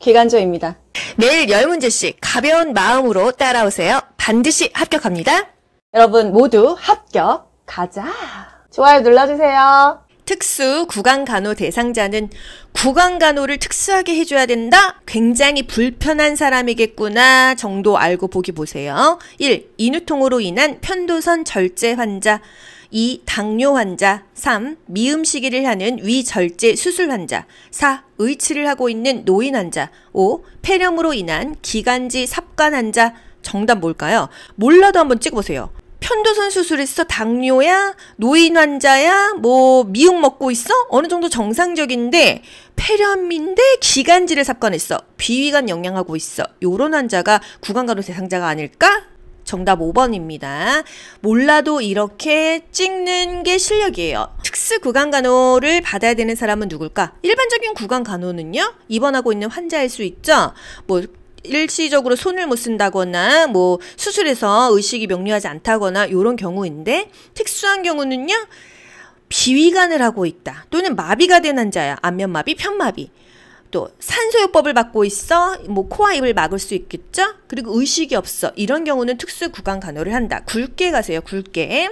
기간조입니다. 매일 1문제씩 가벼운 마음으로 따라오세요. 반드시 합격합니다. 여러분 모두 합격 가자. 좋아요 눌러주세요. 특수 구강 간호 대상자는 구강 간호를 특수하게 해줘야 된다? 굉장히 불편한 사람이겠구나 정도 알고 보기 보세요. 1. 인후통으로 인한 편도선 절제 환자. 2. 당뇨 환자 3. 미음 시기를 하는 위절제 수술 환자 4. 의치를 하고 있는 노인 환자 5. 폐렴으로 인한 기관지 삽관 환자 정답 뭘까요? 몰라도 한번 찍어보세요. 편도선 수술했어? 당뇨야? 노인 환자야? 뭐 미음 먹고 있어? 어느 정도 정상적인데 폐렴인데 기관지를 삽관했어. 비위관 영양하고 있어. 요런 환자가 구강가호 대상자가 아닐까? 정답 5번입니다. 몰라도 이렇게 찍는 게 실력이에요. 특수 구강 간호를 받아야 되는 사람은 누굴까? 일반적인 구강 간호는요? 입원하고 있는 환자일 수 있죠. 뭐 일시적으로 손을 못 쓴다거나 뭐 수술에서 의식이 명료하지 않다거나 이런 경우인데 특수한 경우는요. 비위관을 하고 있다 또는 마비가 된 환자야 안면마비 편마비 또 산소요법을 받고 있어 뭐 코와 입을 막을 수 있겠죠 그리고 의식이 없어 이런 경우는 특수 구간 간호를 한다 굵게 가세요 굵게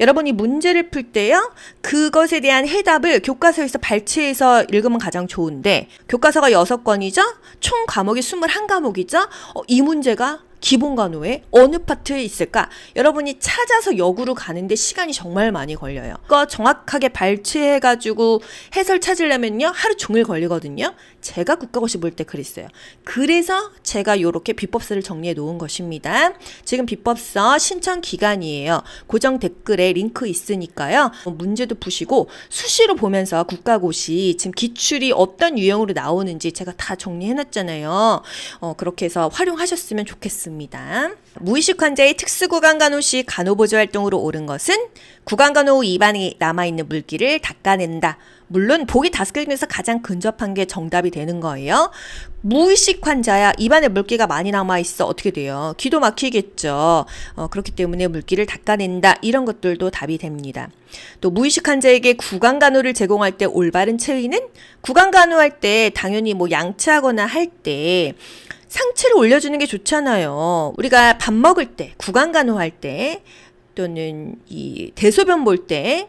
여러분이 문제를 풀 때요 그것에 대한 해답을 교과서에서 발췌해서 읽으면 가장 좋은데 교과서가 여섯 권이죠총 과목이 스물한 과목이죠이 어, 문제가 기본 간호에 어느 파트에 있을까? 여러분이 찾아서 역으로 가는데 시간이 정말 많이 걸려요. 그거 정확하게 발췌해가지고 해설 찾으려면요. 하루 종일 걸리거든요. 제가 국가고시 볼 때 그랬어요. 그래서 제가 이렇게 비법서를 정리해 놓은 것입니다. 지금 비법서 신청 기간이에요. 고정 댓글에 링크 있으니까요. 문제도 푸시고 수시로 보면서 국가고시 지금 기출이 어떤 유형으로 나오는지 제가 다 정리해 놨잖아요. 어, 그렇게 해서 활용하셨으면 좋겠습니다. 무의식 환자의 특수구간 간호시 간호보조 활동으로 오른 것은 구간 간호 입안에 남아있는 물기를 닦아낸다. 물론 보기 다스개 중에서 가장 근접한 게 정답이 되는 거예요. 무의식 환자야. 입안에 물기가 많이 남아 있어. 어떻게 돼요? 기도 막히겠죠. 어, 그렇기 때문에 물기를 닦아낸다. 이런 것들도 답이 됩니다. 또 무의식 환자에게 구강 간호를 제공할 때 올바른 체위는 구강 간호할 때 당연히 뭐 양치하거나 할 때 상체를 올려주는 게 좋잖아요. 우리가 밥 먹을 때, 구강 간호할 때, 또는 이 대소변 볼 때,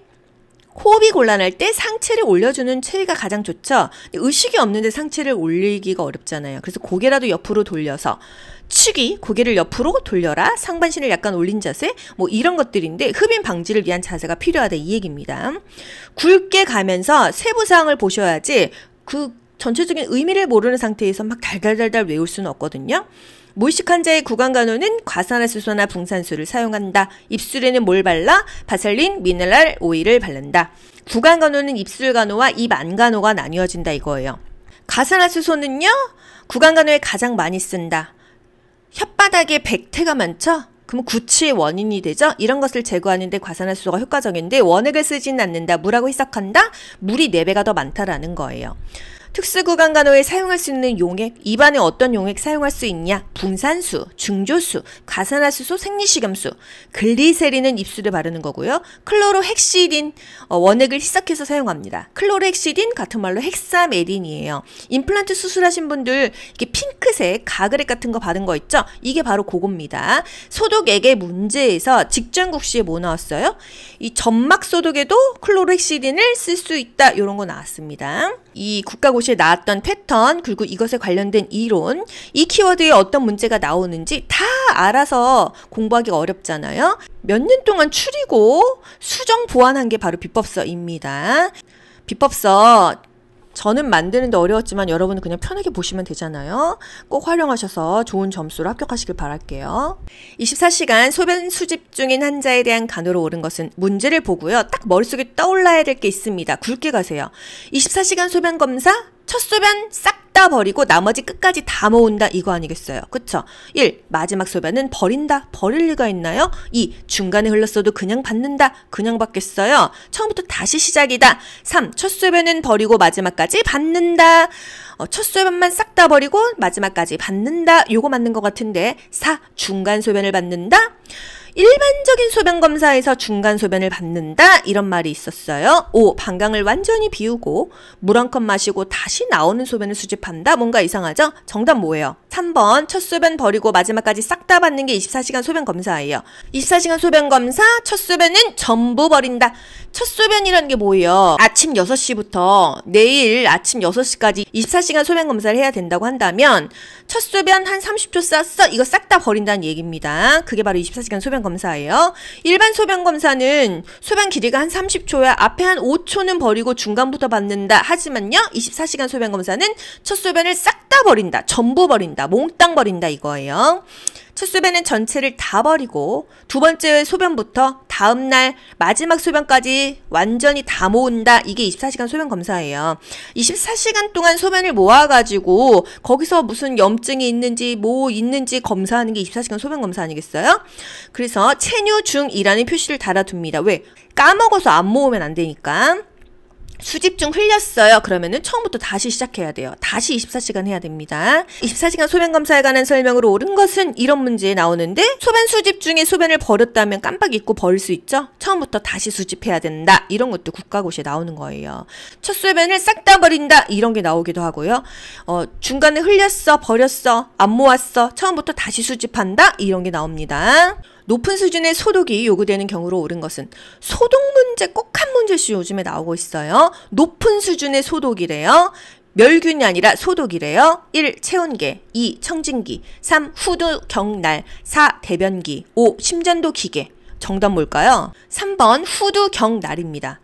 호흡이 곤란할 때 상체를 올려주는 체위가 가장 좋죠. 의식이 없는데 상체를 올리기가 어렵잖아요. 그래서 고개라도 옆으로 돌려서 축이 고개를 옆으로 돌려라 상반신을 약간 올린 자세 뭐 이런 것들인데 흡인 방지를 위한 자세가 필요하다 이 얘기입니다. 굵게 가면서 세부 사항을 보셔야지 그 전체적인 의미를 모르는 상태에서 막 달달달달 외울 수는 없거든요. 무식 환자의 구강 간호는 과산화수소나 붕산수를 사용한다. 입술에는 뭘 발라? 바셀린, 미네랄, 오일을 바른다. 구강 간호는 입술 간호와 입안 간호가 나뉘어진다 이거예요. 과산화수소는요. 구강 간호에 가장 많이 쓴다. 혓바닥에 백태가 많죠? 그럼 구취의 원인이 되죠? 이런 것을 제거하는데 과산화수소가 효과적인데 원액을 쓰진 않는다. 물하고 희석한다? 물이 네배가더 많다라는 거예요. 특수구간 간호에 사용할 수 있는 용액, 입안에 어떤 용액 사용할 수 있냐? 분산수, 중조수, 가산화수소, 생리식염수, 글리세린은 입술에 바르는 거고요. 클로로헥시딘 어, 원액을 희석해서 사용합니다. 클로로헥시딘 같은 말로 헥사메린이에요. 임플란트 수술하신 분들 이렇게 핑크색 가그렉 같은 거 받은 거 있죠? 이게 바로 그겁니다. 소독액의 문제에서 직전국 시에 뭐 나왔어요? 이 점막 소독에도 클로로헥시딘을 쓸 수 있다. 이런 거 나왔습니다. 이 국가고시 곳에 나왔던 패턴 그리고 이것에 관련된 이론 이 키워드에 어떤 문제가 나오는지 다 알아서 공부하기 어렵잖아요. 몇 년 동안 추리고 수정 보완한 게 바로 비법서입니다. 비법서 저는 만드는데 어려웠지만 여러분은 그냥 편하게 보시면 되잖아요. 꼭 활용하셔서 좋은 점수로 합격하시길 바랄게요. 24시간 소변 수집 중인 환자에 대한 간호로 오른 것은 문제를 보고요. 딱 머릿속에 떠올라야 될 게 있습니다. 굵게 가세요. 24시간 소변 검사, 첫 소변 싹다 버리고 나머지 끝까지 다 모은다 이거 아니겠어요. 그쵸? 1. 마지막 소변은 버린다. 버릴 리가 있나요? 2. 중간에 흘렀어도 그냥 받는다. 그냥 받겠어요. 처음부터 다시 시작이다. 3. 첫 소변은 버리고 마지막까지 받는다. 어, 첫 소변만 싹 다 버리고 마지막까지 받는다. 요거 맞는 것 같은데 4. 중간 소변을 받는다. 일반적인 소변 검사에서 중간 소변을 받는다 이런 말이 있었어요. 5. 방광을 완전히 비우고 물 한 컵 마시고 다시 나오는 소변을 수집한다. 뭔가 이상하죠? 정답 뭐예요? 3번 첫 소변 버리고 마지막까지 싹 다 받는 게 24시간 소변 검사예요. 24시간 소변 검사 첫 소변은 전부 버린다. 첫 소변이라는 게 뭐예요? 아침 6시부터 내일 아침 6시까지 24시간 소변 검사를 해야 된다고 한다면 첫 소변 한 30초 쌌어? 이거 싹 다 버린다는 얘기입니다. 그게 바로 24시간 소변 검사예요. 일반 소변 검사는 소변 길이가 한 30초야 앞에 한 5초는 버리고 중간부터 받는다. 하지만요. 24시간 소변 검사는 첫 소변을 싹 다 버린다. 전부 버린다. 몽땅 버린다 이거예요. 첫수배는 전체를 다 버리고 두 번째 소변부터 다음날 마지막 소변까지 완전히 다 모은다. 이게 24시간 소변 검사예요. 24시간 동안 소변을 모아가지고 거기서 무슨 염증이 있는지 뭐 있는지 검사하는 게 24시간 소변 검사 아니겠어요? 그래서 체류 중이라는 표시를 달아둡니다. 왜? 까먹어서 안 모으면 안 되니까. 수집 중 흘렸어요. 그러면은 처음부터 다시 시작해야 돼요. 다시 24시간 해야 됩니다. 24시간 소변 검사에 관한 설명으로 옳은 것은 이런 문제에 나오는데 소변 수집 중에 소변을 버렸다면 깜빡 잊고 버릴 수 있죠. 처음부터 다시 수집해야 된다. 이런 것도 국가고시에 나오는 거예요. 첫 소변을 싹 다 버린다. 이런 게 나오기도 하고요. 어, 중간에 흘렸어, 버렸어, 안 모았어. 처음부터 다시 수집한다. 이런 게 나옵니다. 높은 수준의 소독이 요구되는 경우로 오른 것은 소독 문제 꼭 한 문제씩 요즘에 나오고 있어요. 높은 수준의 소독이래요 멸균이 아니라 소독이래요. 1. 체온계 2. 청진기 3. 후두 경날 4. 대변기 5. 심전도 기계 정답 뭘까요? 3번 후두 경날입니다.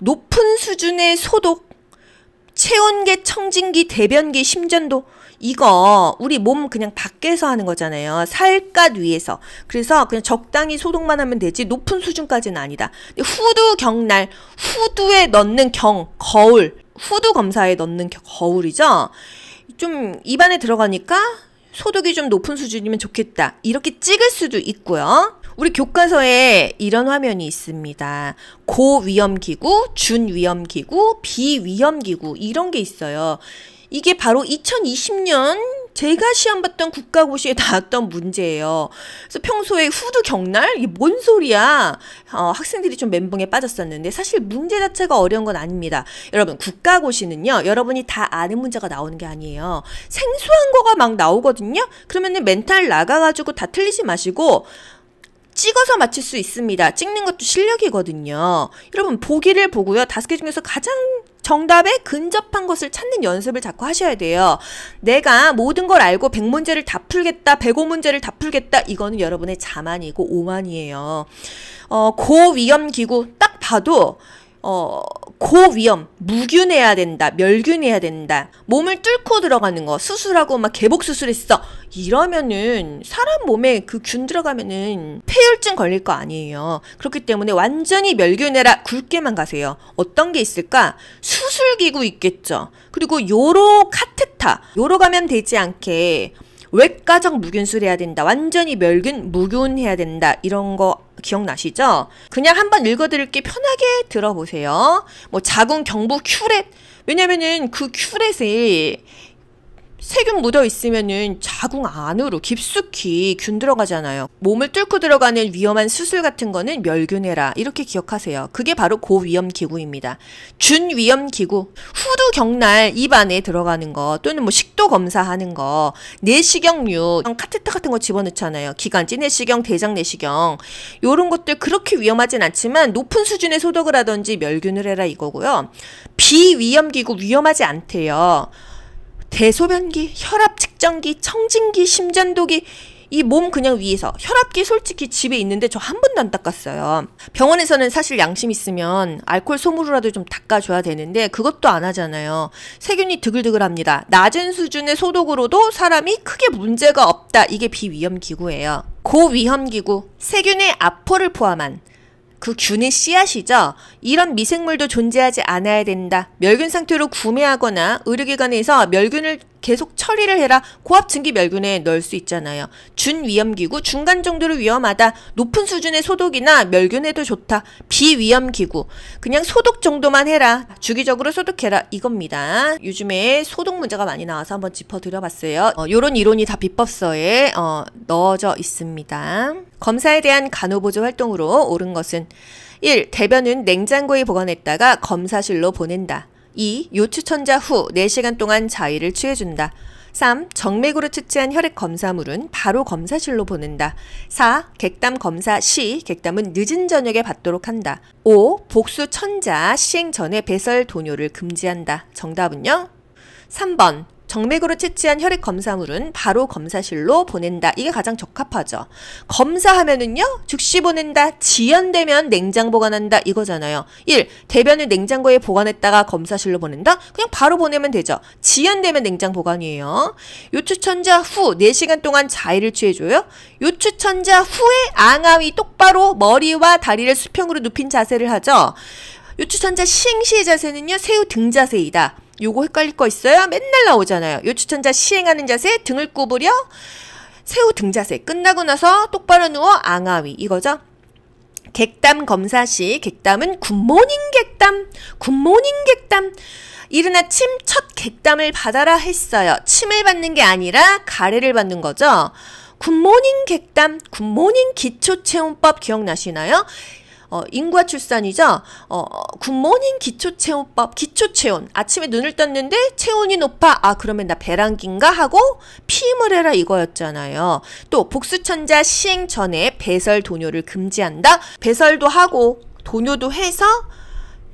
높은 수준의 소독, 체온계 청진기 대변기 심전도 이거 우리 몸 그냥 밖에서 하는 거잖아요. 살갗 위에서. 그래서 그냥 적당히 소독만 하면 되지 높은 수준까지는 아니다. 후두 경날, 후두에 넣는 경, 거울. 후두 검사에 넣는 거울이죠. 좀 입안에 들어가니까 소독이 좀 높은 수준이면 좋겠다. 이렇게 찍을 수도 있고요. 우리 교과서에 이런 화면이 있습니다. 고위험기구, 준위험기구, 비위험기구 이런 게 있어요. 이게 바로 2020년 제가 시험 봤던 국가고시에 나왔던 문제예요. 그래서 평소에 후드 경날 이게 뭔 소리야? 어, 학생들이 좀 멘붕에 빠졌었는데 사실 문제 자체가 어려운 건 아닙니다. 여러분 국가고시는요 여러분이 다 아는 문제가 나오는 게 아니에요. 생소한 거가 막 나오거든요. 그러면 멘탈 나가가지고 다 틀리지 마시고 찍어서 맞출 수 있습니다. 찍는 것도 실력이거든요. 여러분 보기를 보고요. 다섯 개 중에서 가장 정답에 근접한 것을 찾는 연습을 자꾸 하셔야 돼요. 내가 모든 걸 알고 100문제를 다 풀겠다, 105문제를 다 풀겠다. 이거는 여러분의 자만이고 오만이에요. 어, 고위험 기구 딱 봐도 어, 고위험, 무균해야 된다, 멸균해야 된다, 몸을 뚫고 들어가는 거, 수술하고 막 개복 수술했어. 이러면은 사람 몸에 그 균 들어가면은 폐혈증 걸릴 거 아니에요. 그렇기 때문에 완전히 멸균해라, 굵게만 가세요. 어떤 게 있을까? 수술기구 있겠죠. 그리고 요로 카테타, 요로 가면 되지 않게 외과적 무균술해야 된다. 완전히 멸균, 무균해야 된다. 이런 거 기억나시죠? 그냥 한번 읽어드릴게 편하게 들어보세요. 뭐 자궁 경부 큐렛. 왜냐면은 그 큐렛에 세균 묻어 있으면은 자궁 안으로 깊숙이 균 들어가잖아요. 몸을 뚫고 들어가는 위험한 수술 같은 거는 멸균해라. 이렇게 기억하세요. 그게 바로 고위험 기구입니다. 준위험 기구. 후두 경날 입 안에 들어가는 거 또는 뭐 식도 검사하는 거, 내시경류, 카테터 같은 거 집어넣잖아요. 기관지 내시경, 대장 내시경. 요런 것들 그렇게 위험하진 않지만 높은 수준의 소독을 하든지 멸균을 해라 이거고요. 비위험 기구 위험하지 않대요. 대소변기, 혈압 측정기, 청진기, 심전도기 이 몸 그냥 위에서 혈압기 솔직히 집에 있는데 저 한 번도 안 닦았어요. 병원에서는 사실 양심 있으면 알코올 소모로라도좀 닦아줘야 되는데 그것도 안 하잖아요. 세균이 드글드글합니다. 낮은 수준의 소독으로도 사람이 크게 문제가 없다. 이게 비위험 기구예요. 고위험 기구 세균의 아포를 포함한 그 균의 씨앗이죠. 이런 미생물도 존재하지 않아야 된다. 멸균 상태로 구매하거나 의료기관에서 멸균을 계속 처리를 해라. 고압 증기 멸균에 넣을 수 있잖아요. 준위험기구 중간 정도로 위험하다. 높은 수준의 소독이나 멸균에도 좋다. 비위험기구 그냥 소독 정도만 해라. 주기적으로 소독해라. 이겁니다. 요즘에 소독 문제가 많이 나와서 한번 짚어드려봤어요. 이 어, 요런 이론이 다 비법서에 어, 넣어져 있습니다. 검사에 대한 간호보조 활동으로 옳은 것은 1. 대변은 냉장고에 보관했다가 검사실로 보낸다. 2. 요추천자 후 4시간 동안 자위를 취해준다. 3. 정맥으로 채취한 혈액 검사물은 바로 검사실로 보낸다. 4. 객담 검사 시 객담은 늦은 저녁에 받도록 한다. 5. 복수 천자 시행 전에 배설 도뇨를 금지한다. 정답은요? 3번 정맥으로 채취한 혈액 검사물은 바로 검사실로 보낸다. 이게 가장 적합하죠. 검사하면은요, 즉시 보낸다. 지연되면 냉장 보관한다. 이거잖아요. 1. 대변을 냉장고에 보관했다가 검사실로 보낸다. 그냥 바로 보내면 되죠. 지연되면 냉장 보관이에요. 요추천자 후 4시간 동안 자의를 취해줘요. 요추천자 후에 앙아위 똑바로 머리와 다리를 수평으로 눕힌 자세를 하죠. 요추천자 싱시 의 자세는요, 새우 등 자세이다. 요거 헷갈릴 거 있어요? 맨날 나오잖아요. 요 추천자 시행하는 자세 등을 구부려 새우 등자세 끝나고 나서 똑바로 누워 앙아위 이거죠. 객담 검사 시 객담은 굿모닝 객담, 굿모닝 객담. 이른 아침 첫 객담을 받아라 했어요. 침을 받는 게 아니라 가래를 받는 거죠. 굿모닝 객담, 굿모닝 기초체온법 기억나시나요? 어, 인과출산이죠. 어, 굿모닝 기초체온법, 기초체온. 아침에 눈을 떴는데 체온이 높아. 아, 그러면 나 배란기인가? 하고 피임을 해라 이거였잖아요. 또 복수천자 시행 전에 배설 도뇨를 금지한다. 배설도 하고 도뇨도 해서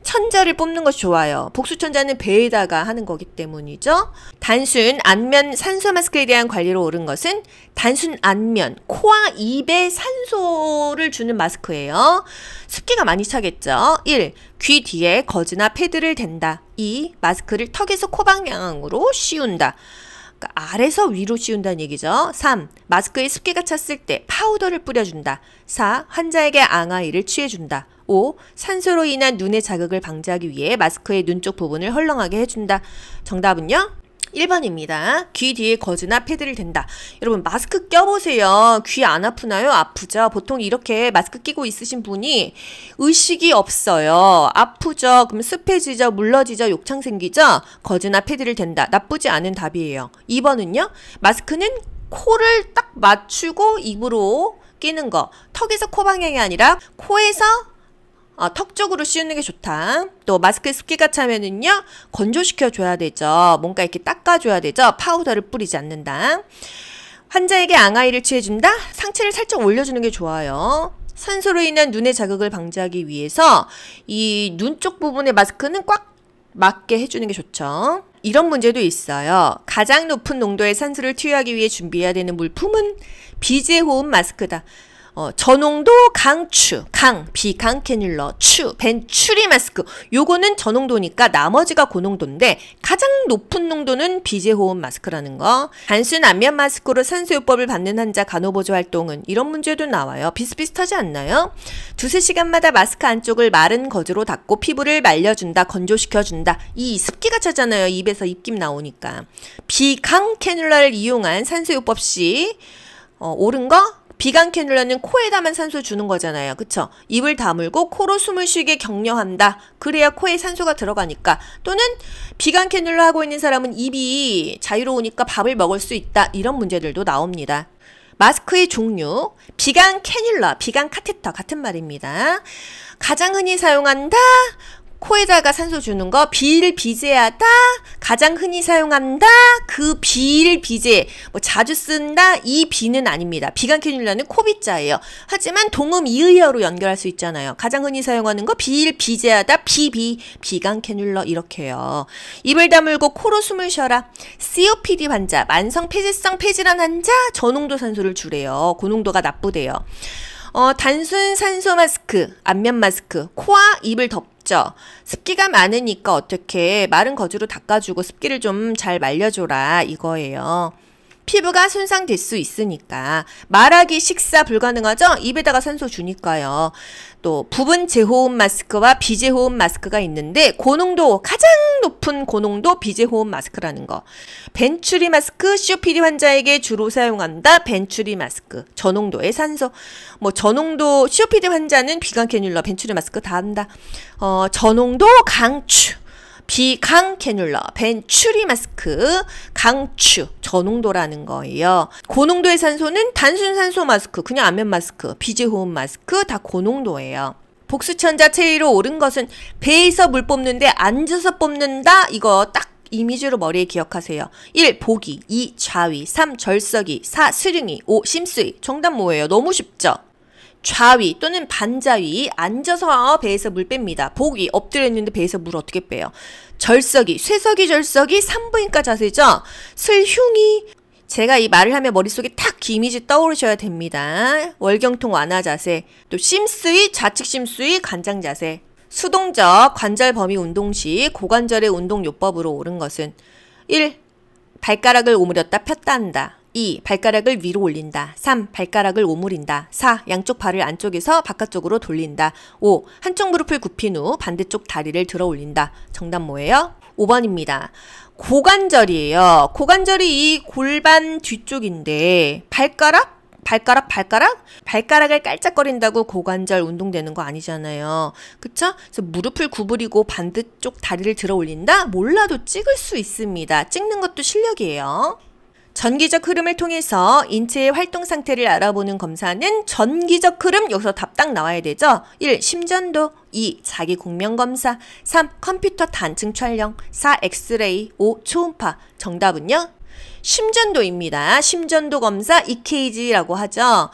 천자를 뽑는 것이 좋아요. 복수천자는 배에다가 하는 거기 때문이죠. 단순 안면 산소 마스크에 대한 관리로 오른 것은 단순 안면, 코와 입에 산소를 주는 마스크예요. 습기가 많이 차겠죠. 1. 귀 뒤에 거즈나 패드를 댄다. 2. 마스크를 턱에서 코 방향으로 씌운다. 아래서 그 위로 씌운다는 얘기죠. 3. 마스크에 습기가 찼을 때 파우더를 뿌려준다. 4. 환자에게 앙아이를 취해준다. 5. 산소로 인한 눈의 자극을 방지하기 위해 마스크의 눈쪽 부분을 헐렁하게 해준다. 정답은요? 1번입니다. 귀 뒤에 거즈나 패드를 댄다. 여러분 마스크 껴보세요. 귀 안 아프나요? 아프죠? 보통 이렇게 마스크 끼고 있으신 분이 의식이 없어요. 아프죠? 그럼 습해지죠? 물러지죠? 욕창 생기죠? 거즈나 패드를 댄다. 나쁘지 않은 답이에요. 2번은요. 마스크는 코를 딱 맞추고 입으로 끼는 거. 턱에서 코 방향이 아니라 코에서 어, 턱 쪽으로 씌우는 게 좋다. 또마스크 습기가 차면은요 건조시켜 줘야 되죠. 뭔가 이렇게 닦아 줘야 되죠. 파우더를 뿌리지 않는다. 환자에게 앙아이를 취해준다. 상체를 살짝 올려주는 게 좋아요. 산소로 인한 눈의 자극을 방지하기 위해서 이 눈 쪽 부분의 마스크는 꽉 맞게 해주는 게 좋죠. 이런 문제도 있어요. 가장 높은 농도의 산소를 투여하기 위해 준비해야 되는 물품은 비제 호흡 마스크다. 어, 전홍도 강추, 강, 비강 캐닐러, 추, 벤추리 마스크. 요거는 전홍도니까 나머지가 고농도인데 가장 높은 농도는 비제호흡 마스크라는 거. 단순 안면 마스크로 산소요법을 받는 환자 간호보조 활동은 이런 문제도 나와요. 비슷비슷하지 않나요? 두세 시간마다 마스크 안쪽을 마른 거즈로 닦고 피부를 말려준다, 건조시켜준다. 이 습기가 차잖아요. 입에서 입김 나오니까. 비강 캐닐러를 이용한 산소요법 시 어, 옳은 거? 비강 캐뉼라는 코에 다만 산소 를 주는 거잖아요. 그쵸? 입을 다물고 코로 숨을 쉬게 격려한다. 그래야 코에 산소가 들어가니까. 또는 비강 캐뉼라 하고 있는 사람은 입이 자유로우니까 밥을 먹을 수 있다. 이런 문제들도 나옵니다. 마스크의 종류, 비강 캐뉼라, 비강 카테터 같은 말입니다. 가장 흔히 사용한다. 코에다가 산소 주는 거 비일비재하다 가장 흔히 사용한다 그 비일비재 뭐 자주 쓴다 이 비는 아닙니다 비강 캐뉼라는 코비자예요 하지만 동음 이의어로 연결할 수 있잖아요 가장 흔히 사용하는 거 비일비재하다 비비 비강 캐뉼러 이렇게요 입을 다물고 코로 숨을 쉬어라 COPD 환자 만성 폐질성 폐질환 환자 저농도 산소를 주래요 고농도가 그 나쁘대요 어, 단순 산소 마스크, 안면 마스크, 코와 입을 덮 했죠. 습기가 많으니까 어떻게 마른 거즈로 닦아주고 습기를 좀 잘 말려줘라 이거예요. 피부가 손상될 수 있으니까 말하기 식사 불가능하죠? 입에다가 산소 주니까요. 또 부분 재호흡 마스크와 비재호흡 마스크가 있는데 고농도 가장 높은 고농도 비재호흡 마스크라는 거. 벤츄리 마스크 COPD 환자에게 주로 사용한다. 벤츄리 마스크. 저농도의 산소. 뭐 저농도 COPD 환자는 비강 캐뉼러 벤츄리 마스크 다 한다. 어 저농도 강추. 비강 캐뉼러, 벤츄리 마스크, 강추, 저농도라는 거예요. 고농도의 산소는 단순 산소 마스크, 그냥 안면 마스크, 비즈 호흡 마스크 다 고농도예요. 복수천자 체위로 오른 것은 배에서 물 뽑는데 앉아서 뽑는다 이거 딱 이미지로 머리에 기억하세요. 1. 보기 2. 좌위 3. 절석이 4. 수릉이 5. 심수위 정답 뭐예요? 너무 쉽죠? 좌위 또는 반좌위 앉아서 배에서 물 뺍니다. 복위 엎드려 있는데 배에서 물 어떻게 빼요? 절석이 쇠석이 절석이 산부인과 자세죠. 슬흉이 제가 이 말을 하면 머릿속에 탁 이미지 떠오르셔야 됩니다. 월경통 완화 자세, 또 심수의, 좌측 심수의, 간장 자세, 수동적 관절 범위 운동 시 고관절의 운동 요법으로 옳은 것은 1. 발가락을 오므렸다 폈다 한다. 2. 발가락을 위로 올린다. 3. 발가락을 오므린다. 4. 양쪽 발을 안쪽에서 바깥쪽으로 돌린다. 5. 한쪽 무릎을 굽힌 후 반대쪽 다리를 들어 올린다. 정답 뭐예요? 5번입니다. 고관절이에요. 고관절이 이 골반 뒤쪽인데 발가락 발가락 발가락 발가락을 깔짝거린다고 고관절 운동되는 거 아니잖아요 그쵸 그래서 무릎을 구부리고 반대쪽 다리를 들어 올린다 몰라도 찍을 수 있습니다 찍는 것도 실력이에요 전기적 흐름을 통해서 인체의 활동 상태를 알아보는 검사는 전기적 흐름 여기서 답 딱 나와야 되죠. 1. 심전도 2. 자기 공명 검사 3. 컴퓨터 단층 촬영 4. 엑스레이 5. 초음파 정답은요? 심전도입니다. 심전도 검사 EKG라고 하죠.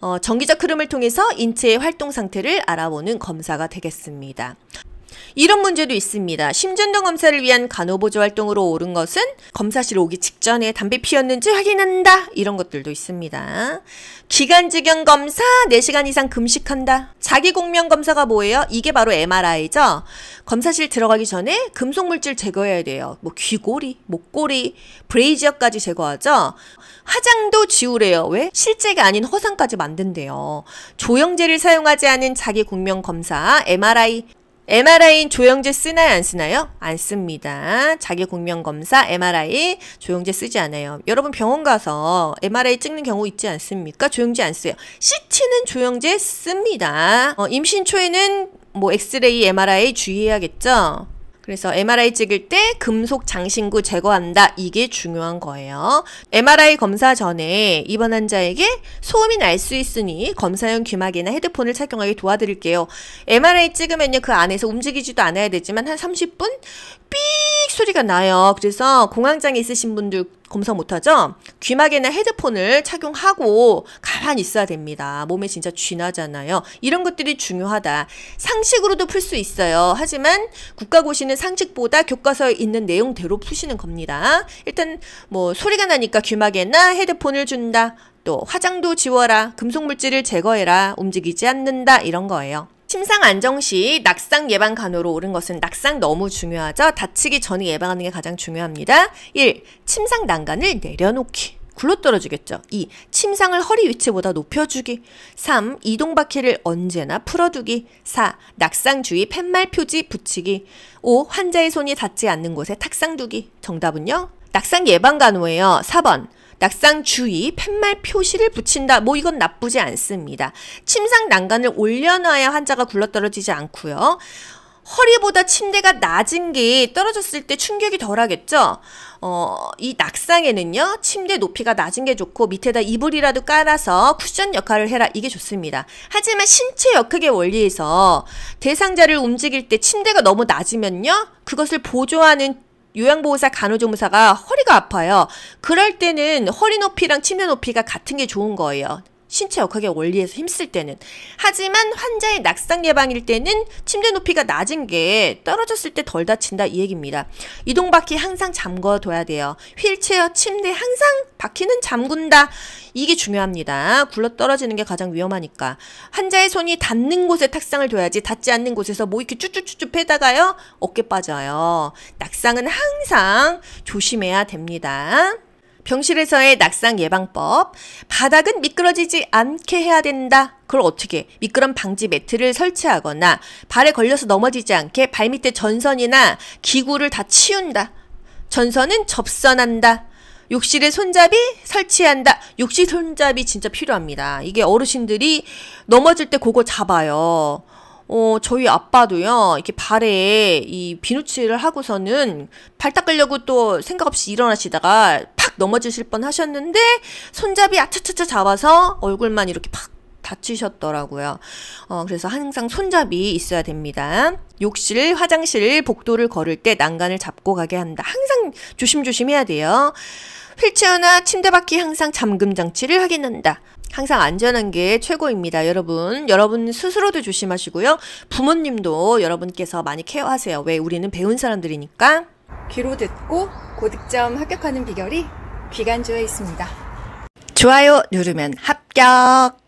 어, 전기적 흐름을 통해서 인체의 활동 상태를 알아보는 검사가 되겠습니다. 이런 문제도 있습니다. 심전동 검사를 위한 간호보조 활동으로 오른 것은 검사실 오기 직전에 담배 피웠는지 확인한다. 이런 것들도 있습니다. 기간지경 검사 4시간 이상 금식한다. 자기공명 검사가 뭐예요? 이게 바로 MRI죠. 검사실 들어가기 전에 금속물질 제거해야 돼요. 뭐 귀고리, 목고리, 브레이지어까지 제거하죠. 화장도 지우래요. 왜? 실제가 아닌 허상까지 만든대요. 조영제를 사용하지 않은 자기공명 검사 MRI MRI인 조영제 쓰나요 안 쓰나요? 안 씁니다. 자기 공명검사 MRI 조영제 쓰지 않아요. 여러분 병원 가서 MRI 찍는 경우 있지 않습니까? 조영제 안 써요. CT는 조영제 씁니다. 어, 임신 초에는 뭐 엑스레이, MRI 주의해야겠죠? 그래서 MRI 찍을 때 금속 장신구 제거한다. 이게 중요한 거예요. MRI 검사 전에 입원 환자에게 소음이 날 수 있으니 검사용 귀마개나 헤드폰을 착용하게 도와드릴게요. MRI 찍으면요. 그 안에서 움직이지도 않아야 되지만 한 30분 삑 소리가 나요. 그래서 공황장애 있으신 분들 검사 못하죠? 귀마개나 헤드폰을 착용하고 가만히 있어야 됩니다. 몸에 진짜 쥐나잖아요. 이런 것들이 중요하다. 상식으로도 풀 수 있어요. 하지만 국가고시는 상식보다 교과서에 있는 내용대로 푸시는 겁니다. 일단 뭐 소리가 나니까 귀마개나 헤드폰을 준다. 또 화장도 지워라. 금속물질을 제거해라. 움직이지 않는다. 이런 거예요. 침상 안정 시 낙상 예방 간호로 오른 것은 낙상 너무 중요하죠. 다치기 전에 예방하는 게 가장 중요합니다. 1. 침상 난간을 내려놓기. 굴러 떨어지겠죠. 2. 침상을 허리 위치보다 높여주기. 3. 이동 바퀴를 언제나 풀어두기. 4. 낙상 주의 팻말 표지 붙이기. 5. 환자의 손이 닿지 않는 곳에 탁상 두기. 정답은요? 낙상 예방 간호예요. 4번. 낙상 주위 팻말 표시를 붙인다. 뭐 이건 나쁘지 않습니다. 침상 난간을 올려놔야 환자가 굴러떨어지지 않고요. 허리보다 침대가 낮은 게 떨어졌을 때 충격이 덜하겠죠. 어, 이 낙상에는요, 침대 높이가 낮은 게 좋고, 밑에다 이불이라도 깔아서 쿠션 역할을 해라. 이게 좋습니다. 하지만 신체 역학의 원리에서 대상자를 움직일 때 침대가 너무 낮으면요, 그것을 보조하는 요양보호사 간호조무사가 허리가 아파요. 그럴 때는 허리 높이랑 치매 높이가 같은 게 좋은 거예요. 신체 역학의 원리에서 힘쓸 때는. 하지만 환자의 낙상 예방일 때는 침대 높이가 낮은 게 떨어졌을 때 덜 다친다 이 얘기입니다. 이동 바퀴 항상 잠궈둬야 돼요. 휠체어 침대 항상 바퀴는 잠군다 이게 중요합니다. 굴러 떨어지는 게 가장 위험하니까. 환자의 손이 닿는 곳에 탁상을 둬야지 닿지 않는 곳에서 뭐 이렇게 쭈쭈쭈쭈 패다가요 어깨 빠져요. 낙상은 항상 조심해야 됩니다. 병실에서의 낙상 예방법. 바닥은 미끄러지지 않게 해야 된다. 그걸 어떻게? 미끄럼 방지 매트를 설치하거나 발에 걸려서 넘어지지 않게 발 밑에 전선이나 기구를 다 치운다. 전선은 접선한다. 욕실에 손잡이 설치한다. 욕실 손잡이 진짜 필요합니다. 이게 어르신들이 넘어질 때 그거 잡아요. 어, 저희 아빠도요, 이렇게 발에 이 비누칠을 하고서는 발 닦으려고 또 생각 없이 일어나시다가 팍 넘어지실 뻔 하셨는데 손잡이 아차차차 잡아서 얼굴만 이렇게 팍 다치셨더라고요. 어, 그래서 항상 손잡이 있어야 됩니다. 욕실, 화장실, 복도를 걸을 때 난간을 잡고 가게 한다. 항상 조심조심 해야 돼요. 휠체어나 침대 밖이 항상 잠금 장치를 확인한다. 항상 안전한 게 최고입니다. 여러분, 여러분 스스로도 조심하시고요. 부모님도 여러분께서 많이 케어하세요. 왜 우리는 배운 사람들이니까. 귀로 듣고 고득점 합격하는 비결이 기간주에 있습니다. 좋아요 누르면 합격!